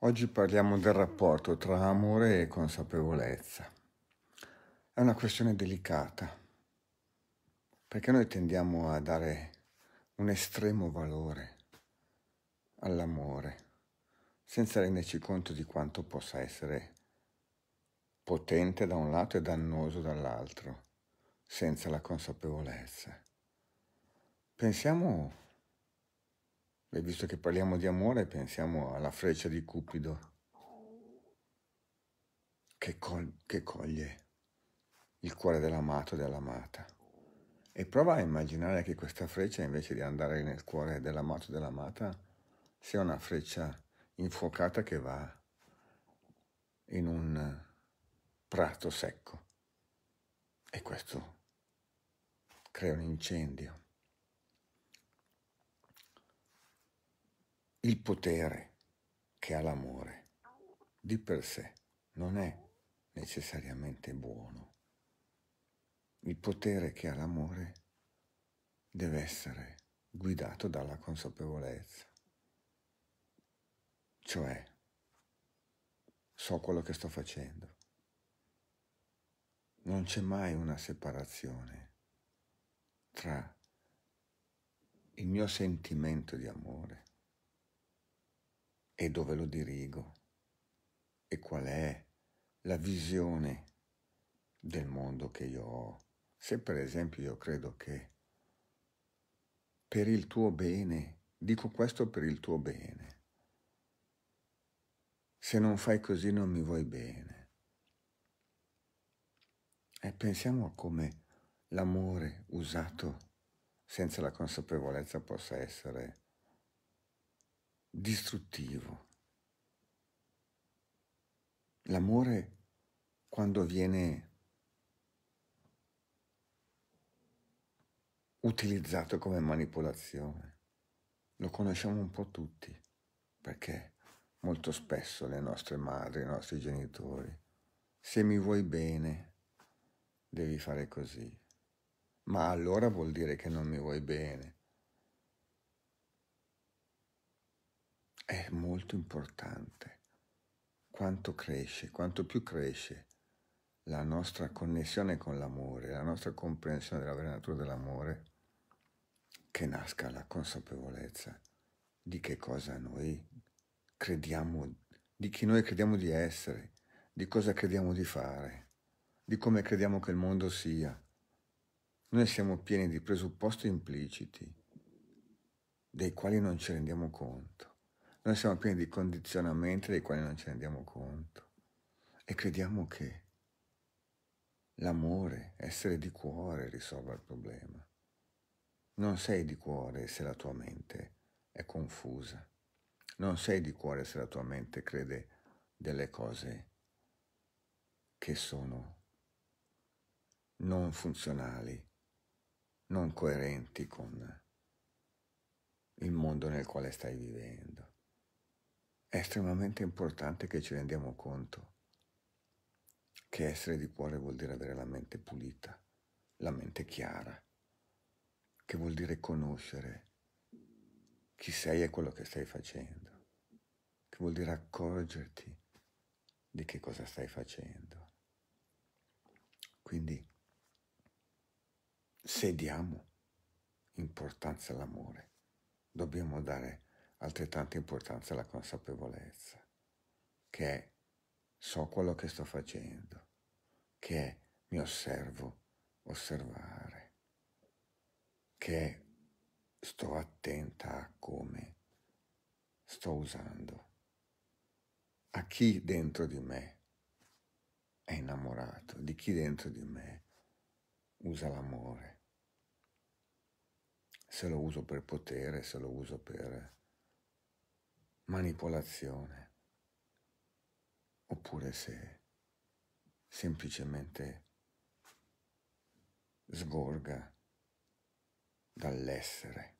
Oggi parliamo del rapporto tra amore e consapevolezza. È una questione delicata, perché noi tendiamo a dare un estremo valore all'amore, senza renderci conto di quanto possa essere potente da un lato e dannoso dall'altro, senza la consapevolezza. Pensiamo e visto che parliamo di amore, pensiamo alla freccia di Cupido che, col- che coglie il cuore dell'amato e dell'amata. E prova a immaginare che questa freccia, invece di andare nel cuore dell'amato e dell'amata, sia una freccia infuocata che va in un prato secco. E questo crea un incendio. il potere che ha l'amore di per sé non è necessariamente buono. Il potere che ha l'amore deve essere guidato dalla consapevolezza. Cioè, so quello che sto facendo. Non c'è mai una separazione tra il mio sentimento di amore e dove lo dirigo e qual è la visione del mondo che io ho. Se per esempio io credo che per il tuo bene, dico questo per il tuo bene, se non fai così non mi vuoi bene. E pensiamo a come l'amore usato senza la consapevolezza possa essere distruttivo. L'amore quando viene utilizzato come manipolazione, lo conosciamo un po' tutti, perché molto spesso le nostre madri, i nostri genitori, se mi vuoi bene, devi fare così. Ma allora vuol dire che non mi vuoi bene, è molto importante. Quanto cresce, quanto più cresce la nostra connessione con l'amore, la nostra comprensione della vera natura dell'amore, che nasca la consapevolezza di che cosa noi crediamo, di chi noi crediamo di essere, di cosa crediamo di fare, di come crediamo che il mondo sia. Noi siamo pieni di presupposti impliciti dei quali non ci rendiamo conto. Noi siamo pieni di condizionamenti dei quali non ci rendiamo conto e crediamo che l'amore, essere di cuore, risolva il problema. Non sei di cuore se la tua mente è confusa. Non sei di cuore se la tua mente crede delle cose che sono non funzionali, non coerenti con il mondo nel quale stai vivendo. È estremamente importante che ci rendiamo conto che essere di cuore vuol dire avere la mente pulita, la mente chiara, che vuol dire conoscere chi sei e quello che stai facendo, che vuol dire accorgerti di che cosa stai facendo. Quindi se diamo importanza all'amore, dobbiamo dare altrettanta importanza la consapevolezza, che so quello che sto facendo, che mi osservo osservare, che sto attenta a come sto usando, a chi dentro di me è innamorato, di chi dentro di me usa l'amore, se lo uso per potere, se lo uso per manipolazione, oppure se semplicemente sgorga dall'essere.